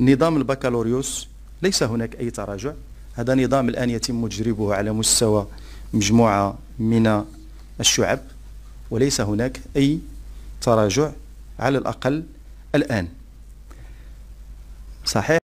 نظام البكالوريوس ليس هناك أي تراجع هذا نظام الآن يتم تجريبه على مستوى مجموعة من الشعب وليس هناك أي تراجع على الأقل الآن صحيح